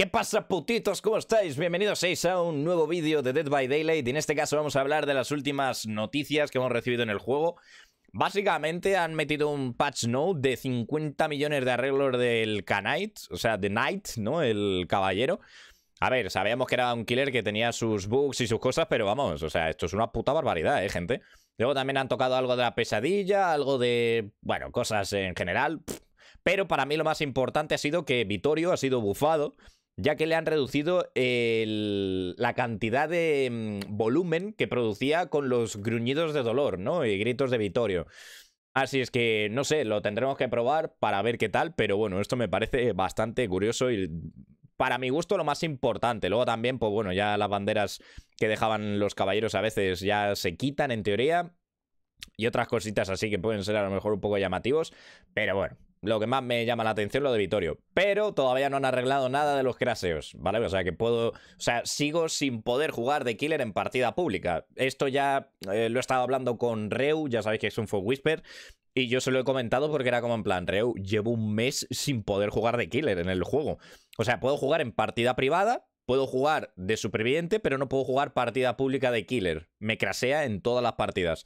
¿Qué pasa putitos? ¿Cómo estáis? Bienvenidos a un nuevo vídeo de Dead by Daylight en este caso vamos a hablar de las últimas noticias que hemos recibido en el juego Básicamente han metido un patch note de 50 millones de arreglos del Knight, o sea, de Knight, ¿no? El caballero a ver, sabíamos que era un killer que tenía sus bugs y sus cosas, pero vamos, o sea, esto es una puta barbaridad, ¿eh, gente? Luego también han tocado algo de la pesadilla, algo de, bueno, cosas en general. Pero para mí lo más importante ha sido que Vittorio ha sido bufado ya que le han reducido la cantidad de mm, volumen que producía con los gruñidos de dolor, ¿no? Y gritos de Vitorio. Así es que, no sé, lo tendremos que probar para ver qué tal, pero bueno, esto me parece bastante curioso y mm, para mi gusto lo más importante. Luego también, pues bueno, ya las banderas que dejaban los caballeros a veces ya se quitan en teoría. Y otras cositas así que pueden ser a lo mejor un poco llamativos. Pero bueno, lo que más me llama la atención lo de Vitorio. Pero todavía no han arreglado nada de los craseos, ¿vale? O sea que puedo. O sea, sigo sin poder jugar de killer en partida pública. Esto ya eh, lo he estado hablando con Reu, ya sabéis que es un Fog Whisper. Y yo se lo he comentado porque era como en plan, Reu, llevo un mes sin poder jugar de killer en el juego. O sea, puedo jugar en partida privada, puedo jugar de superviviente, pero no puedo jugar partida pública de killer. Me crasea en todas las partidas.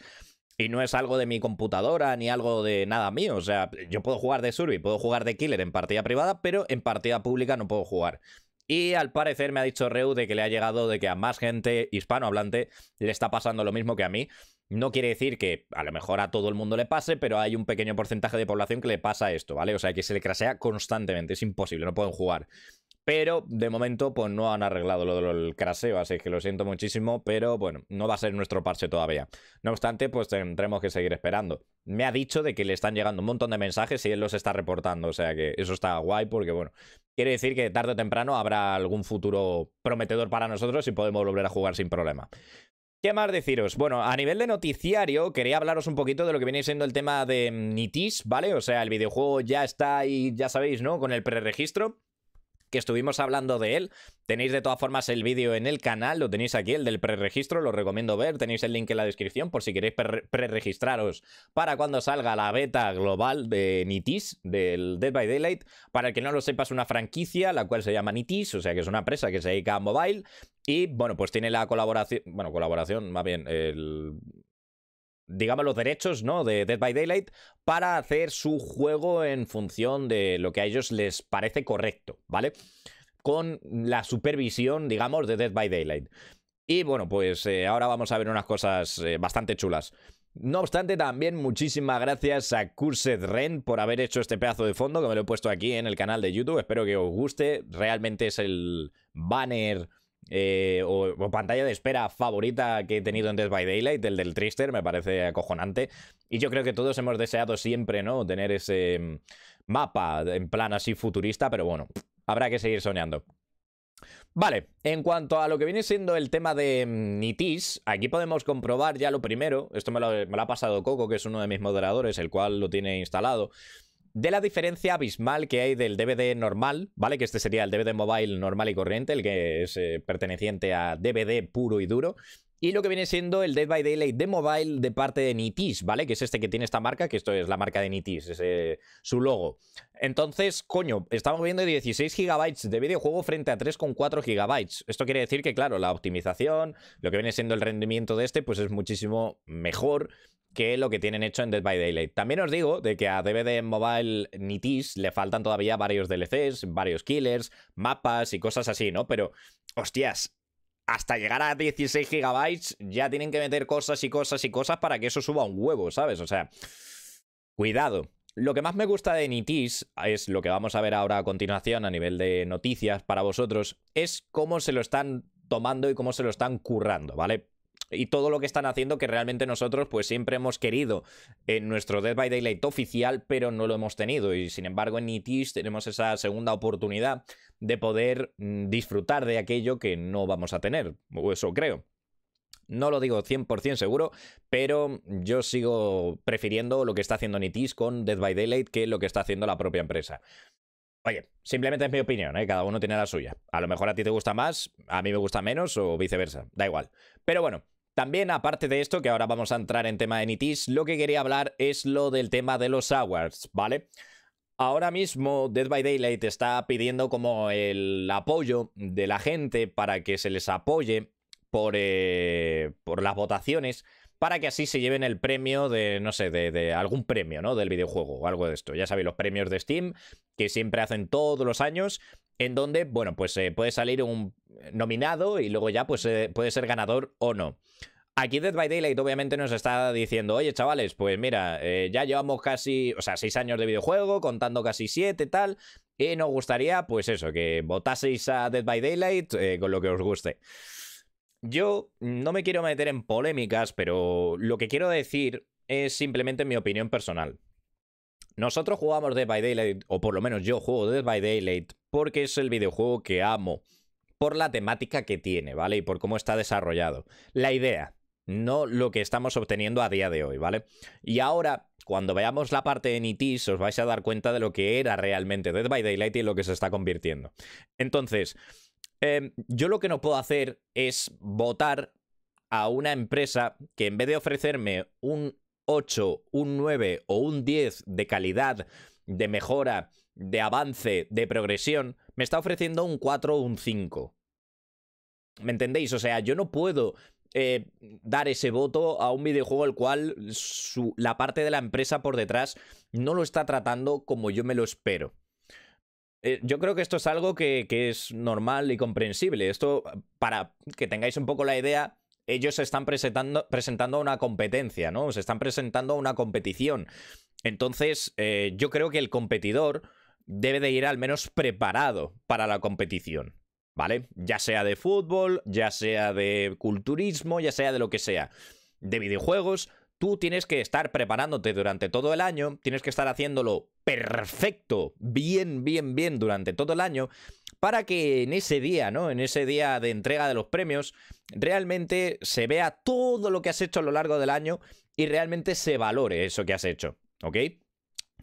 Y no es algo de mi computadora ni algo de nada mío. O sea, yo puedo jugar de Survey, puedo jugar de Killer en partida privada, pero en partida pública no puedo jugar. Y al parecer me ha dicho Reu de que le ha llegado de que a más gente hispanohablante le está pasando lo mismo que a mí. No quiere decir que a lo mejor a todo el mundo le pase, pero hay un pequeño porcentaje de población que le pasa esto, ¿vale? O sea, que se le crasea constantemente, es imposible, no pueden jugar. Pero de momento, pues no han arreglado lo del craseo, así que lo siento muchísimo, pero bueno, no va a ser nuestro parche todavía. No obstante, pues tendremos que seguir esperando. Me ha dicho de que le están llegando un montón de mensajes y él los está reportando, o sea que eso está guay porque bueno, quiere decir que tarde o temprano habrá algún futuro prometedor para nosotros y podemos volver a jugar sin problema. ¿Qué más deciros? Bueno, a nivel de noticiario, quería hablaros un poquito de lo que viene siendo el tema de Nitis, ¿vale? O sea, el videojuego ya está ahí, ya sabéis, ¿no? Con el preregistro que estuvimos hablando de él. Tenéis de todas formas el vídeo en el canal, lo tenéis aquí, el del preregistro, lo recomiendo ver. Tenéis el link en la descripción por si queréis preregistraros para cuando salga la beta global de Nitis, del Dead by Daylight. Para el que no lo sepas es una franquicia, la cual se llama Nitis, o sea que es una empresa que se dedica a mobile. Y bueno, pues tiene la colaboración, bueno, colaboración, más bien, el, digamos, los derechos ¿no? de Dead by Daylight para hacer su juego en función de lo que a ellos les parece correcto, ¿vale? Con la supervisión, digamos, de Dead by Daylight. Y bueno, pues eh, ahora vamos a ver unas cosas eh, bastante chulas. No obstante, también muchísimas gracias a Cursed Ren por haber hecho este pedazo de fondo que me lo he puesto aquí en el canal de YouTube. Espero que os guste. Realmente es el banner eh, o, pantalla de espera favorita que he tenido en Death by Daylight, el del Trister, me parece acojonante. Y yo creo que todos hemos deseado siempre, ¿no? Tener ese mm, mapa en plan así futurista, pero bueno, habrá que seguir soñando. Vale, en cuanto a lo que viene siendo el tema de Nitis, mm, e aquí podemos comprobar ya lo primero, esto me me lo ha pasado Coco, que es uno de mis moderadores, el cual lo tiene instalado, de la diferencia abismal que hay del DVD normal, ¿vale? Que este sería el DVD mobile normal y corriente, el que es eh, perteneciente a DVD puro y duro. Y lo que viene siendo el Dead by Daylight de mobile de parte de Nitis, ¿vale? Que es este que tiene esta marca, que esto es la marca de Nitis, es su logo. Entonces, coño, estamos viendo 16 GB de videojuego frente a 3,4 GB. Esto quiere decir que, claro, la optimización, lo que viene siendo el rendimiento de este, pues es muchísimo mejor que lo que tienen hecho en Dead by Daylight. También os digo de que a DVD Mobile Nitis le faltan todavía varios DLCs, varios killers, mapas y cosas así, ¿no? Pero, hostias, hasta llegar a 16 GB... ya tienen que meter cosas y cosas y cosas para que eso suba un huevo, ¿sabes? O sea, cuidado. Lo que más me gusta de Nitis, es lo que vamos a ver ahora a continuación a nivel de noticias para vosotros, es cómo se lo están tomando y cómo se lo están currando, ¿vale? y todo lo que están haciendo que realmente nosotros pues siempre hemos querido en nuestro Dead by Daylight oficial, pero no lo hemos tenido y sin embargo en NITIS e tenemos esa segunda oportunidad de poder mm, disfrutar de aquello que no vamos a tener, o eso creo. No lo digo 100% seguro, pero yo sigo prefiriendo lo que está haciendo NITIS e con Dead by Daylight que lo que está haciendo la propia empresa. Oye, simplemente es mi opinión, ¿eh? cada uno tiene la suya. A lo mejor a ti te gusta más, a mí me gusta menos o viceversa, da igual. Pero bueno, también, aparte de esto, que ahora vamos a entrar en tema de NITIS, lo que quería hablar es lo del tema de los awards, ¿vale? Ahora mismo Dead by Daylight está pidiendo como el apoyo de la gente para que se les apoye por, eh, por las votaciones para que así se lleven el premio de, no sé, de, de, algún premio, ¿no? Del videojuego o algo de esto. Ya sabéis, los premios de Steam, que siempre hacen todos los años, en donde, bueno, pues se eh, puede salir un nominado y luego ya pues eh, puede ser ganador o no. Aquí Dead by Daylight obviamente nos está diciendo, oye chavales, pues mira, eh, ya llevamos casi, o sea, seis años de videojuego, contando casi siete, tal, y nos gustaría, pues eso, que votaseis a Dead by Daylight con lo que os guste. Yo no me quiero meter en polémicas, pero lo que quiero decir es simplemente mi opinión personal. Nosotros jugamos Dead by Daylight, o por lo menos yo juego Dead by Daylight, porque es el videojuego que amo, por la temática que tiene, ¿vale? Y por cómo está desarrollado. La idea, no lo que estamos obteniendo a día de hoy, ¿vale? Y ahora, cuando veamos la parte de NITIS, os vais a dar cuenta de lo que era realmente Dead by Daylight y lo que se está convirtiendo. Entonces, em, yo lo que no puedo hacer es votar a una empresa que en vez de ofrecerme un 8, un 9 o un 10 de calidad de mejora, de avance, de progresión, me está ofreciendo un 4 o un 5. ¿Me entendéis? O sea, yo no puedo eh, dar ese voto a un videojuego al cual la parte de la empresa por detrás no lo está tratando como yo me lo espero. Eh, yo creo que esto es algo que, es normal y comprensible. Esto, para que tengáis un poco la idea, ellos se están presentando, presentando una competencia, ¿no? Se están presentando una competición. Entonces, eh, yo creo que el competidor debe de ir al menos preparado para la competición, ¿vale? Ya sea de fútbol, ya sea de culturismo, ya sea de lo que sea, de videojuegos, tú tienes que estar preparándote durante todo el año, tienes que estar haciéndolo perfecto, bien, bien, bien durante todo el año, para que en ese día, ¿no? En ese día de entrega de los premios, realmente se vea todo lo que has hecho a lo largo del año y realmente se valore eso que has hecho. ¿ok?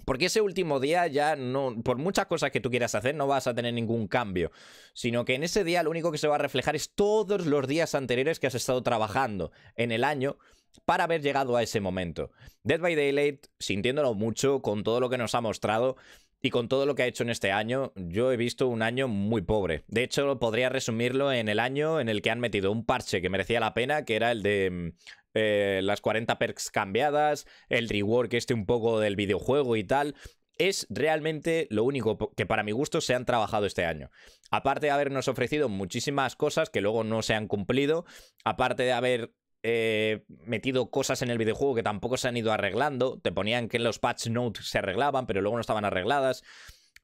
Porque ese último día ya no, por muchas cosas que tú quieras hacer, no vas a tener ningún cambio. Sino que en ese día lo único que se va a reflejar es todos los días anteriores que has estado trabajando en el año para haber llegado a ese momento. Dead by Daylight, sintiéndolo mucho, con todo lo que nos ha mostrado, y con todo lo que ha hecho en este año, yo he visto un año muy pobre. De hecho, podría resumirlo en el año en el que han metido un parche que merecía la pena, que era el de mm, eh, las 40 perks cambiadas, el rework este un poco del videojuego y tal. Es realmente lo único que para mi gusto se han trabajado este año. Aparte de habernos ofrecido muchísimas cosas que luego no se han cumplido, aparte de haber eh, metido cosas en el videojuego que tampoco se han ido arreglando. Te ponían que los patch notes se arreglaban, pero luego no estaban arregladas.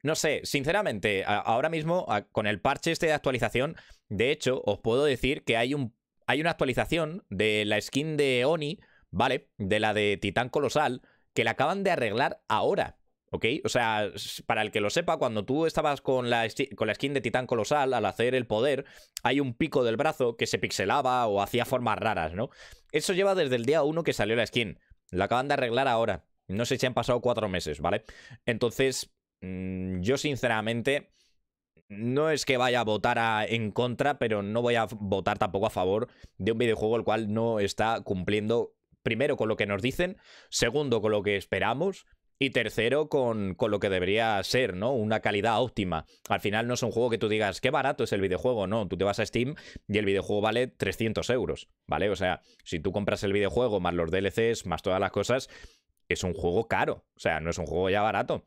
No sé, sinceramente, ahora mismo con el parche este de actualización, de hecho, os puedo decir que hay un hay una actualización de la skin de Oni, ¿vale? De la de Titán Colosal, que la acaban de arreglar ahora. ¿Ok? O sea, para el que lo sepa, cuando tú estabas con la, con la skin de Titán Colosal, al hacer el poder, hay un pico del brazo que se pixelaba o hacía formas raras, ¿no? Eso lleva desde el día 1 que salió la skin. La acaban de arreglar ahora. No sé si han pasado cuatro meses, ¿vale? Entonces, mm, yo sinceramente no es que vaya a votar en contra, pero no voy a votar tampoco a favor de un videojuego el cual no está cumpliendo, primero, con lo que nos dicen, segundo, con lo que esperamos. Y tercero, con, con lo que debería ser, ¿no? Una calidad óptima. Al final no es un juego que tú digas, qué barato es el videojuego, no. Tú te vas a Steam y el videojuego vale 300 euros, ¿vale? O sea, si tú compras el videojuego, más los DLCs, más todas las cosas, es un juego caro. O sea, no es un juego ya barato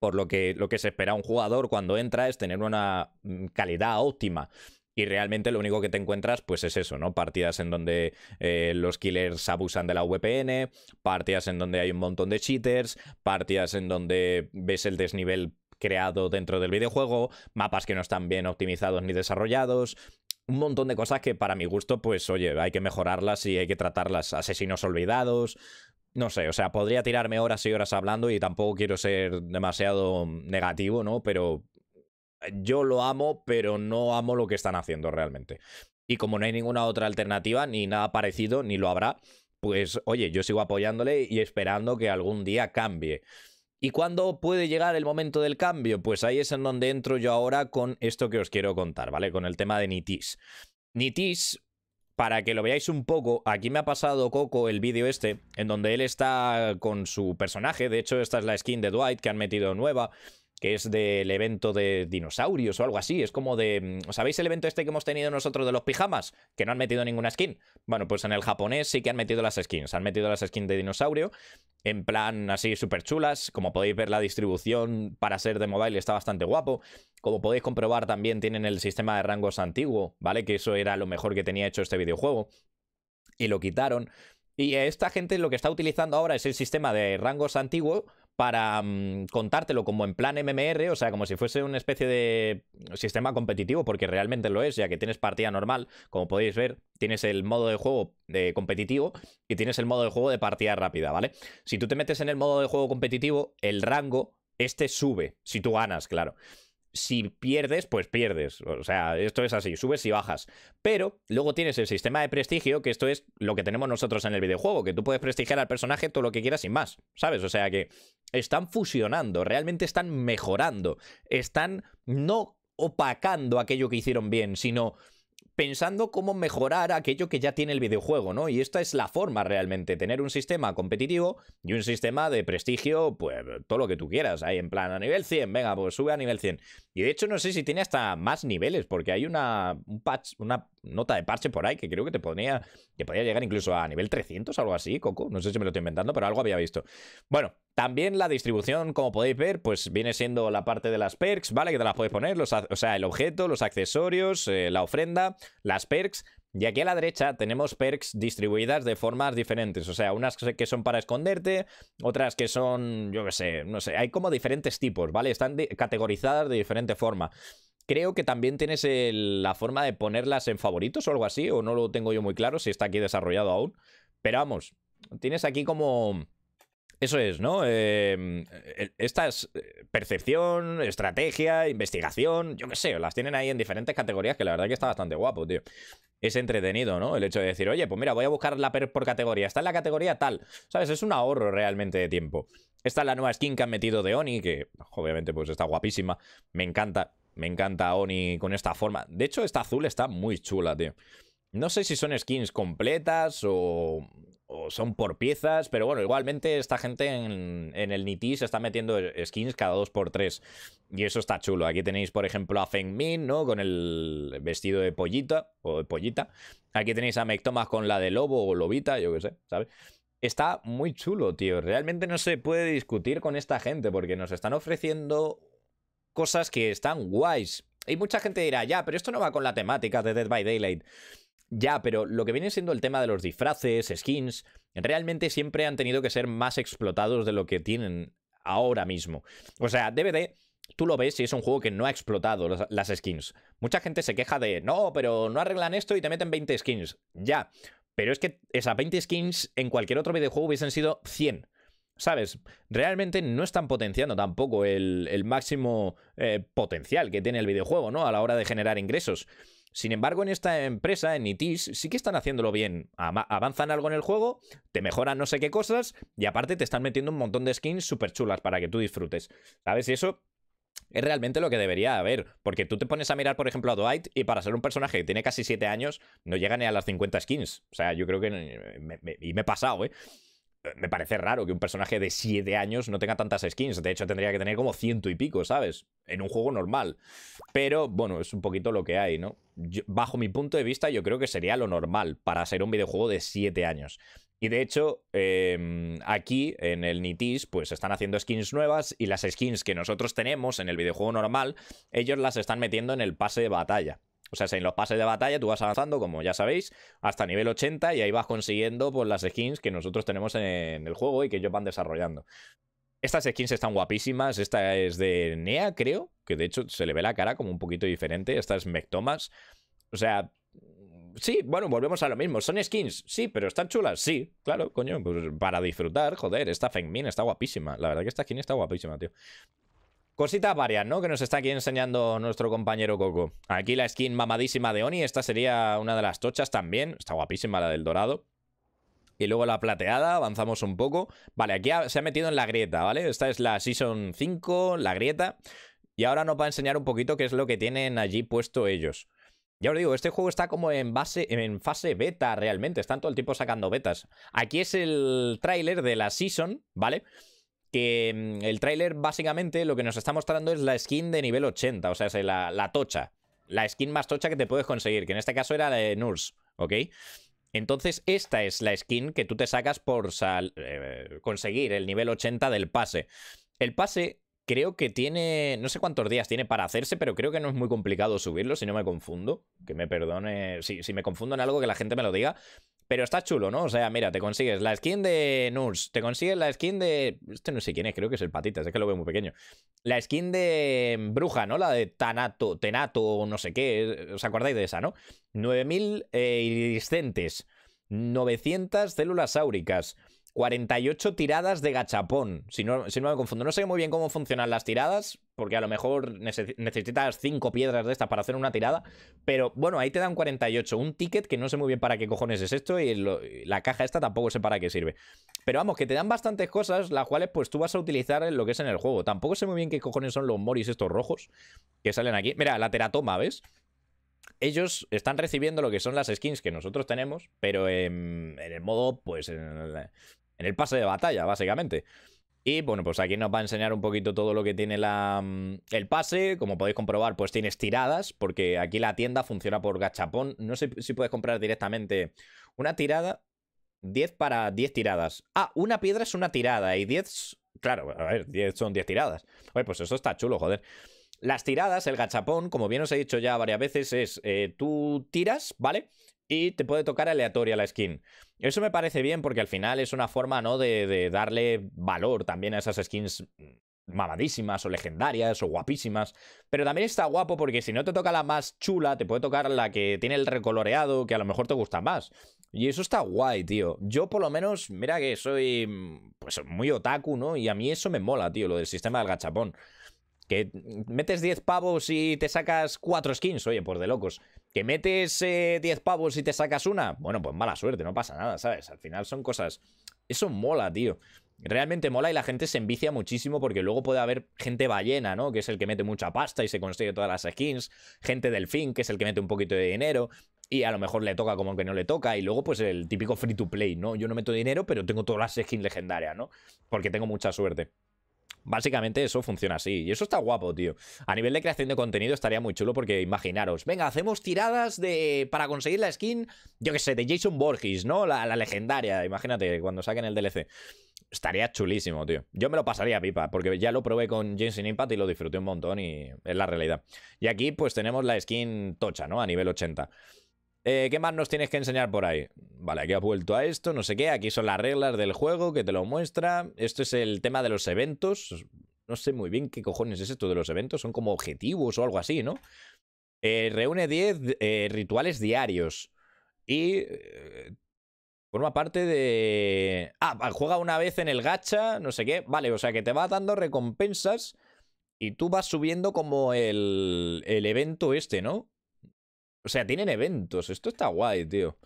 por lo que, lo que se espera un jugador cuando entra es tener una mm, calidad óptima. Y realmente lo único que te encuentras, pues es eso, ¿no? Partidas en donde eh, los killers abusan de la VPN, partidas en donde hay un montón de cheaters, partidas en donde ves el desnivel creado dentro del videojuego, mapas que no están bien optimizados ni desarrollados, un montón de cosas que para mi gusto, pues oye, hay que mejorarlas y hay que tratarlas. Asesinos olvidados, no sé, o sea, podría tirarme horas y horas hablando y tampoco quiero ser demasiado negativo, ¿no? Pero eh, yo lo amo, pero no amo lo que están haciendo realmente. Y como no hay ninguna otra alternativa, ni nada parecido, ni lo habrá, pues oye, yo sigo apoyándole y esperando que algún día cambie. ¿Y cuándo puede llegar el momento del cambio? Pues ahí es en donde entro yo ahora con esto que os quiero contar, ¿vale? Con el tema de Nitis. Nitis para que lo veáis un poco, aquí me ha pasado Coco el vídeo este, en donde él está con su personaje, de hecho esta es la skin de Dwight que han metido nueva, que es del evento de dinosaurios o algo así. Es como de. Mm, ¿Sabéis el evento este que hemos tenido nosotros de los pijamas? Que no han metido ninguna skin. Bueno, pues en el japonés sí que han metido las skins. Han metido las skins de dinosaurio. En plan así súper chulas. Como podéis ver, la distribución para ser de mobile está bastante guapo. Como podéis comprobar, también tienen el sistema de rangos antiguo, ¿vale? Que eso era lo mejor que tenía hecho este videojuego. Y lo quitaron. Y esta gente lo que está utilizando ahora es el sistema de rangos antiguo para mm, contártelo como en plan MMR, o sea, como si fuese una especie de sistema competitivo, porque realmente lo es, ya que tienes partida normal, como podéis ver, tienes el modo de juego eh, competitivo y tienes el modo de juego de partida rápida, ¿vale? Si tú te metes en el modo de juego competitivo, el rango, este sube, si tú ganas, claro si pierdes, pues pierdes. O sea, esto es así, subes y bajas. Pero luego tienes el sistema de prestigio, que esto es lo que tenemos nosotros en el videojuego, que tú puedes prestigiar al personaje todo lo que quieras sin más, ¿sabes? O sea que están fusionando, realmente están mejorando, están no opacando aquello que hicieron bien, sino pensando cómo mejorar aquello que ya tiene el videojuego, ¿no? Y esta es la forma realmente, tener un sistema competitivo y un sistema de prestigio, pues todo lo que tú quieras, ahí en plan a nivel 100, venga, pues sube a nivel 100. Y de hecho no sé si tiene hasta más niveles, porque hay una, nota de parche por ahí que creo que te ponía, que podía llegar incluso a nivel 300, algo así, Coco, no sé si me lo estoy inventando, pero algo había visto. Bueno, también la distribución, como podéis ver, pues viene siendo la parte de las perks, ¿vale? Que te las podéis poner, o sea, el objeto, los accesorios, eh, la ofrenda, las perks, y aquí a la derecha tenemos perks distribuidas de formas diferentes. O sea, unas que son para esconderte, otras que son, yo qué sé, no sé. Hay como diferentes tipos, ¿vale? Están categorizadas de diferente forma. Creo que también tienes la forma de ponerlas en favoritos o algo así, o no lo tengo yo muy claro si está aquí desarrollado aún. Pero vamos, tienes aquí como eso es, ¿no? Em, e, e, esta es eh, percepción, estrategia, investigación, yo qué sé, las tienen ahí en diferentes categorías que la verdad que está bastante guapo, tío. Es entretenido, ¿no? El hecho de decir, oye, pues mira, voy a buscar la por categoría, está en la categoría tal, ¿sabes? Es un ahorro realmente de tiempo. Esta es la nueva skin que han metido de Oni, que obviamente pues está guapísima, me encanta, me encanta Oni con esta forma. De hecho, esta azul está muy chula, tío. No sé si son skins completas o o son por piezas, pero bueno, igualmente esta gente en, el Niti se está metiendo skins cada dos por tres. Y eso está chulo. Aquí tenéis, por ejemplo, a Feng Min, ¿no? Con el vestido de pollita o de pollita. Aquí tenéis a Mectomas con la de lobo o lobita, yo qué sé, ¿sabes? Está muy chulo, tío. Realmente no se puede discutir con esta gente porque nos están ofreciendo cosas que están guays. Y mucha gente dirá, ya, pero esto no va con la temática de Dead by Daylight. Ya, pero lo que viene siendo el tema de los disfraces, skins, realmente siempre han tenido que ser más explotados de lo que tienen ahora mismo. O sea, DVD tú lo ves y es un juego que no ha explotado las skins. Mucha gente se queja de, no, pero no arreglan esto y te meten 20 skins. Ya, pero es que esas 20 skins en cualquier otro videojuego hubiesen sido 100. ¿Sabes? Realmente no están potenciando tampoco el, máximo eh, potencial que tiene el videojuego, ¿no? A la hora de generar ingresos. Sin embargo, en esta empresa, en ITIS, sí que están haciéndolo bien. Avanzan algo en el juego, te mejoran no sé qué cosas y aparte te están metiendo un montón de skins súper chulas para que tú disfrutes. ¿Sabes? Y eso es realmente lo que debería haber. Porque tú te pones a mirar, por ejemplo, a Dwight y para ser un personaje que tiene casi 7 años, no llega ni a las 50 skins. O sea, yo creo que... Eh, y me he pasado, ¿eh? me parece raro que un personaje de 7 años no tenga tantas skins. De hecho, tendría que tener como ciento y pico, ¿sabes? En un juego normal. Pero bueno, es un poquito lo que hay, ¿no? bajo mi punto de vista, yo creo que sería lo normal para ser un videojuego de 7 años. Y de hecho, em, aquí en el Nitis, pues están haciendo skins nuevas y las skins que nosotros tenemos en el videojuego normal, ellos las están metiendo en el pase de batalla. O sea, en los pases de batalla tú vas avanzando, como ya sabéis, hasta nivel 80 y ahí vas consiguiendo pues, las skins que nosotros tenemos en el juego y que ellos van desarrollando. Estas skins están guapísimas. Esta es de Nea, creo, que de hecho se le ve la cara como un poquito diferente. Esta es Mectomas. O sea, sí, bueno, volvemos a lo mismo. Son skins, sí, pero están chulas, sí, claro, coño, pues para disfrutar, joder, esta Fengmin está guapísima. La verdad que esta skin está guapísima, tío. Cositas varias, ¿no? Que nos está aquí enseñando nuestro compañero Coco. Aquí la skin mamadísima de Oni. Esta sería una de las tochas también. Está guapísima la del dorado. Y luego la plateada, avanzamos un poco. Vale, aquí se ha metido en la grieta, ¿vale? Esta es la Season 5, la grieta. Y ahora nos va a enseñar un poquito qué es lo que tienen allí puesto ellos. Ya os digo, este juego está como en, en fase beta realmente. Están todo el tiempo sacando betas. Aquí es el tráiler de la Season, ¿vale? vale que mm, el tráiler básicamente lo que nos está mostrando es la skin de nivel 80, o sea, es la, tocha, la skin más tocha que te puedes conseguir, que en este caso era de Nurse, ¿ok? Entonces esta es la skin que tú te sacas por eh, conseguir el nivel 80 del pase. El pase creo que tiene, no sé cuántos días tiene para hacerse, pero creo que no es muy complicado subirlo, si no me confundo, que me perdone, si, si me confundo en algo que la gente me lo diga, pero está chulo, ¿no? O sea, mira, te consigues la skin de Nurse, te consigues la skin de. Este no sé quién es, creo que es el Patitas, es que lo veo muy pequeño. La skin de mm, Bruja, ¿no? La de Tanato, Tenato, no sé qué. ¿Os acordáis de esa, no? 9000 eh, 900 células áuricas. 48 tiradas de gachapón, si no, si no me confundo. No sé muy bien cómo funcionan las tiradas, porque a lo mejor necesitas 5 piedras de estas para hacer una tirada, pero bueno, ahí te dan 48. Un ticket que no sé muy bien para qué cojones es esto y, y la caja esta tampoco sé para qué sirve. Pero vamos, que te dan bastantes cosas, las cuales pues tú vas a utilizar en lo que es en el juego. Tampoco sé muy bien qué cojones son los moris estos rojos que salen aquí. Mira, la teratoma, ¿ves? ellos están recibiendo lo que son las skins que nosotros tenemos, pero en, el modo, pues, en el, pase de batalla, básicamente. Y bueno, pues aquí nos va a enseñar un poquito todo lo que tiene mm, el pase. Como podéis comprobar, pues tienes tiradas, porque aquí la tienda funciona por gachapón. No sé si puedes comprar directamente una tirada. 10 para 10 tiradas. Ah, una piedra es una tirada y 10... Claro, a ver, 10 son 10 tiradas. Oye, pues eso está chulo, joder. Las tiradas, el gachapón, como bien os he dicho ya varias veces, es eh, tú tiras, ¿vale? y te puede tocar aleatoria la skin. Eso me parece bien porque al final es una forma, ¿no? De, de, darle valor también a esas skins mamadísimas o legendarias o guapísimas. Pero también está guapo porque si no te toca la más chula, te puede tocar la que tiene el recoloreado, que a lo mejor te gusta más. Y eso está guay, tío. Yo por lo menos, mira que soy pues muy otaku, ¿no? Y a mí eso me mola, tío, lo del sistema del gachapón. Que metes 10 pavos y te sacas 4 skins, oye, por pues de locos. Que metes 10 eh, pavos y te sacas una, bueno, pues mala suerte, no pasa nada, ¿sabes? Al final son cosas... Eso mola, tío. Realmente mola y la gente se envicia muchísimo porque luego puede haber gente ballena, ¿no? Que es el que mete mucha pasta y se consigue todas las skins. Gente delfín, que es el que mete un poquito de dinero y a lo mejor le toca como que no le toca. Y luego, pues el típico free to play, ¿no? Yo no meto dinero, pero tengo todas las skins legendarias, ¿no? Porque tengo mucha suerte. Básicamente eso funciona así. Y eso está guapo, tío. A nivel de creación de contenido estaría muy chulo porque imaginaros, venga, hacemos tiradas de para conseguir la skin, yo que sé, de Jason Borges, ¿no? La, legendaria, imagínate, cuando saquen el DLC. Estaría chulísimo, tío. Yo me lo pasaría pipa, porque ya lo probé con James Impact y lo disfruté un montón y es la realidad. Y aquí pues tenemos la skin tocha, ¿no? A nivel 80. Eh, ¿Qué más nos tienes que enseñar por ahí? Vale, aquí has vuelto a esto, no sé qué. Aquí son las reglas del juego que te lo muestra. Esto es el tema de los eventos. No sé muy bien qué cojones es esto de los eventos. Son como objetivos o algo así, ¿no? Eh, reúne 10 eh, rituales diarios. Y forma parte de... Ah, juega una vez en el gacha, no sé qué. Vale, o sea que te va dando recompensas y tú vas subiendo como el, el evento este, ¿no? O sea, tienen eventos. Esto está guay, tío.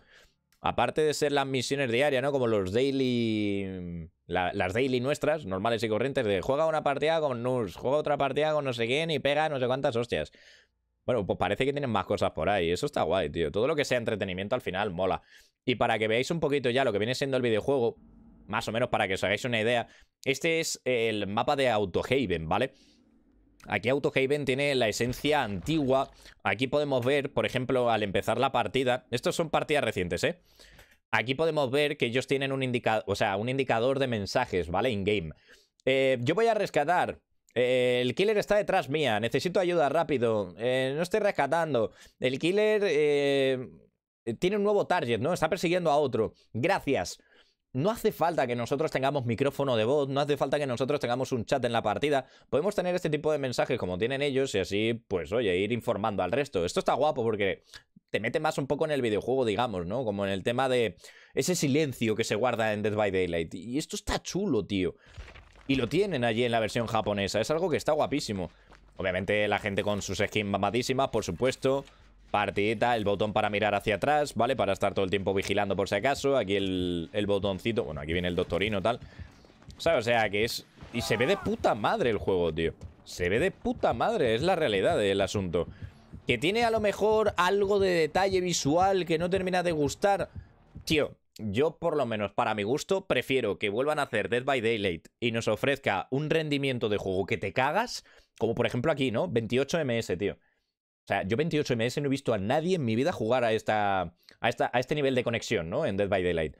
Aparte de ser las misiones diarias, ¿no? Como los daily. Mm, las daily nuestras, normales y corrientes, de juega una partida con Nurs, juega otra partida con no sé quién y pega no sé cuántas hostias. Bueno, pues parece que tienen más cosas por ahí. Eso está guay, tío. Todo lo que sea entretenimiento al final mola. Y para que veáis un poquito ya lo que viene siendo el videojuego, más o menos para que os hagáis una idea, este es el mapa de Autohaven, ¿vale? vale Aquí AutoHaven tiene la esencia antigua. Aquí podemos ver, por ejemplo, al empezar la partida. Estos son partidas recientes, ¿eh? Aquí podemos ver que ellos tienen un, indicador, o sea, un indicador de mensajes, ¿vale? In-game. Eh, yo voy a rescatar. Eh, el killer está detrás mía. Necesito ayuda rápido. Eh, no estoy rescatando. El killer tiene un nuevo target, ¿no? Está persiguiendo a otro. Gracias no hace falta que nosotros tengamos micrófono de voz, no hace falta que nosotros tengamos un chat en la partida. Podemos tener este tipo de mensajes como tienen ellos y así, pues oye, ir informando al resto. Esto está guapo porque te mete más un poco en el videojuego, digamos, ¿no? Como en el tema de ese silencio que se guarda en Dead by Daylight. Y esto está chulo, tío. Y lo tienen allí en la versión japonesa. Es algo que está guapísimo. Obviamente la gente con sus skins mamadísimas, por supuesto. Partidita, el botón para mirar hacia atrás, ¿vale? Para estar todo el tiempo vigilando por si acaso. Aquí el, botoncito. Bueno, aquí viene el doctorino, tal. ¿Sabes? O sea, que es... Y se ve de puta madre el juego, tío. Se ve de puta madre. Es la realidad del asunto. Que tiene a lo mejor algo de detalle visual que no termina de gustar. Tío, yo por lo menos para mi gusto prefiero que vuelvan a hacer Dead by Daylight y nos ofrezca un rendimiento de juego que te cagas, como por ejemplo aquí, ¿no? 28 ms, tío. O sea, yo 28MS no he visto a nadie en mi vida jugar a, esta, a, esta, a este nivel de conexión, ¿no? En Dead by Daylight.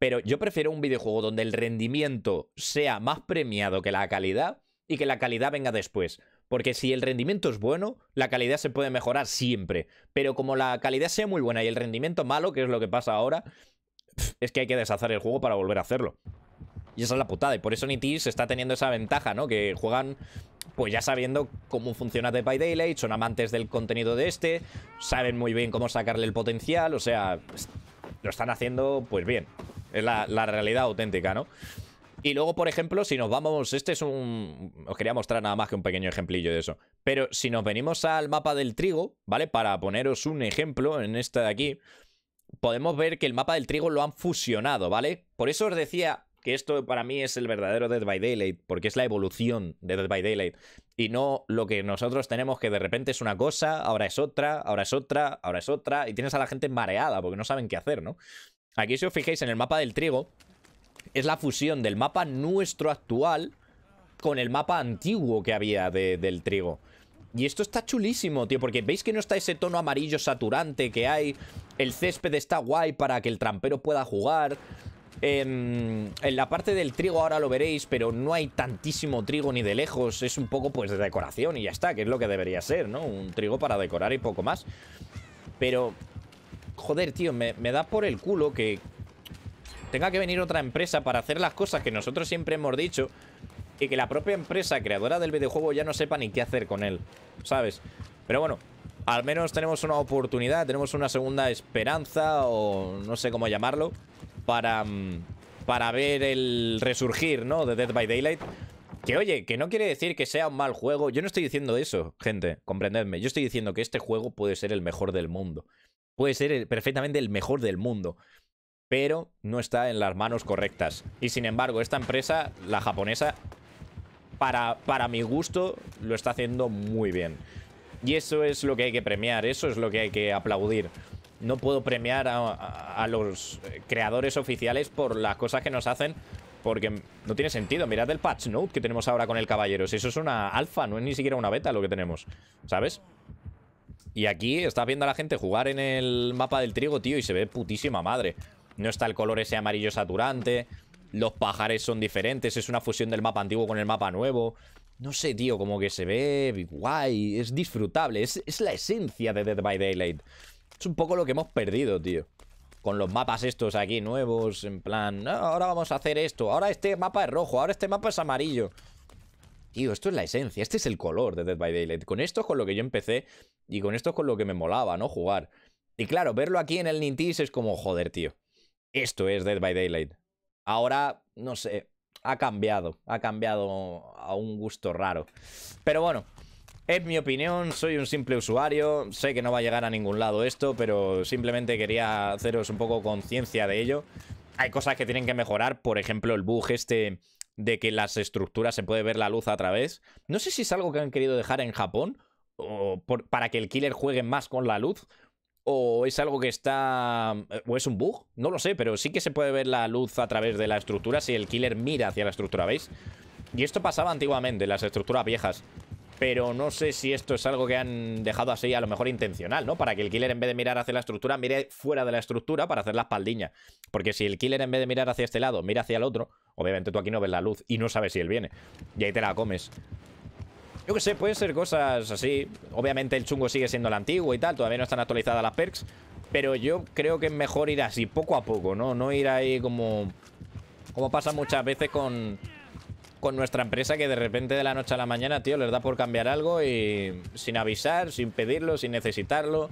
Pero yo prefiero un videojuego donde el rendimiento sea más premiado que la calidad y que la calidad venga después. Porque si el rendimiento es bueno, la calidad se puede mejorar siempre. Pero como la calidad sea muy buena y el rendimiento malo, que es lo que pasa ahora, es que hay que deshacer el juego para volver a hacerlo. Y esa es la putada. Y por eso Niti se está teniendo esa ventaja, ¿no? Que juegan pues ya sabiendo cómo funciona Dead by Daylight, son amantes del contenido de este, saben muy bien cómo sacarle el potencial, o sea, lo están haciendo pues bien. Es la, la realidad auténtica, ¿no? Y luego, por ejemplo, si nos vamos, este es un... Os quería mostrar nada más que un pequeño ejemplillo de eso. Pero si nos venimos al mapa del trigo, ¿vale? Para poneros un ejemplo en este de aquí, podemos ver que el mapa del trigo lo han fusionado, ¿vale? Por eso os decía que esto para mí es el verdadero Dead by Daylight, porque es la evolución de Dead by Daylight, y no lo que nosotros tenemos que de repente es una cosa, ahora es otra, ahora es otra, ahora es otra, y tienes a la gente mareada porque no saben qué hacer, ¿no? Aquí si os fijáis en el mapa del trigo, es la fusión del mapa nuestro actual con el mapa antiguo que había del trigo. Y esto está chulísimo, tío, porque veis que no está ese tono amarillo saturante que hay. El césped está guay para que el trampero pueda jugar. Em, en, la parte del trigo ahora lo veréis, pero no hay tantísimo trigo ni de lejos. Es un poco pues de decoración y ya está, que es lo que debería ser, ¿no? Un trigo para decorar y poco más. Pero, joder, tío, me da por el culo que tenga que venir otra empresa para hacer las cosas que nosotros siempre hemos dicho y que la propia empresa creadora del videojuego ya no sepa ni qué hacer con él, ¿sabes? Pero bueno, al menos tenemos una oportunidad, tenemos una segunda esperanza o no sé cómo llamarlo para, mm, para ver el resurgir, ¿no? De Dead by Daylight. Que oye, que no quiere decir que sea un mal juego. Yo no estoy diciendo eso, gente, comprendedme. Yo estoy diciendo que este juego puede ser el mejor del mundo. Puede ser perfectamente el mejor del mundo. Pero no está en las manos correctas. Y sin embargo, esta empresa, la japonesa, para, para mi gusto, lo está haciendo muy bien. Y eso es lo que hay que premiar, eso es lo que hay que aplaudir no puedo premiar a, los eh, creadores oficiales por las cosas que nos hacen. Porque no tiene sentido. Mirad el patch note que tenemos ahora con el caballero. Si eso es una alfa, no es ni siquiera una beta lo que tenemos. ¿Sabes? Y aquí estás viendo a la gente jugar en el mapa del trigo, tío, y se ve putísima madre. No está el color ese amarillo saturante. Los pájaros son diferentes. Es una fusión del mapa antiguo con el mapa nuevo. No sé, tío, como que se ve guay. Es disfrutable. Es, es la esencia de Dead by Daylight. Es un poco lo que hemos perdido, tío. Con los mapas estos aquí nuevos, en plan... ahora vamos a hacer esto, ahora este mapa es rojo, ahora este mapa es amarillo. Tío, esto es la esencia, este es el color de Dead by Daylight. Con esto es con lo que yo empecé y con esto es con lo que me molaba, ¿no? Jugar. Y claro, verlo aquí en el Nintis es como, joder, tío. Esto es Dead by Daylight. Ahora, no sé, ha cambiado, ha cambiado a un gusto raro. Pero bueno, en mi opinión, soy un simple usuario, sé que no va a llegar a ningún lado esto, pero simplemente quería haceros un poco conciencia de ello. Hay cosas que tienen que mejorar, por ejemplo, el bug este de que las estructuras se puede ver la luz a través. No sé si es algo que han querido dejar en Japón, o para que el killer juegue más con la luz, o es algo que está... o es un bug, no lo sé, pero sí que se puede ver la luz a través de la estructura si el killer mira hacia la estructura, ¿veis? Y esto pasaba antiguamente, las estructuras viejas pero no sé si esto es algo que han dejado así, a lo mejor intencional, ¿no? Para que el killer en vez de mirar hacia la estructura, mire fuera de la estructura para hacer la espaldiña. Porque si el killer en vez de mirar hacia este lado, mira hacia el otro, obviamente tú aquí no ves la luz y no sabes si él viene. Y ahí te la comes. Yo que sé, pueden ser cosas así. Obviamente el chungo sigue siendo el antiguo y tal, todavía no están actualizadas las perks. Pero yo creo que es mejor ir así, poco a poco, ¿no? No ir ahí como... Como pasa muchas veces con con nuestra empresa que de repente de la noche a la mañana, tío, les da por cambiar algo y sin avisar, sin pedirlo, sin necesitarlo.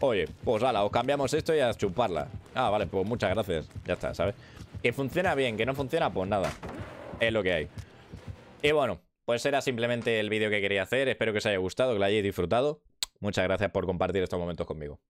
Oye, pues ala, os cambiamos esto y a chuparla. Ah, vale, pues muchas gracias. Ya está, ¿sabes? Que funciona bien, que no funciona, pues nada. Es lo que hay. Y bueno, pues era simplemente el vídeo que quería hacer. Espero que os haya gustado, que lo hayáis disfrutado. Muchas gracias por compartir estos momentos conmigo.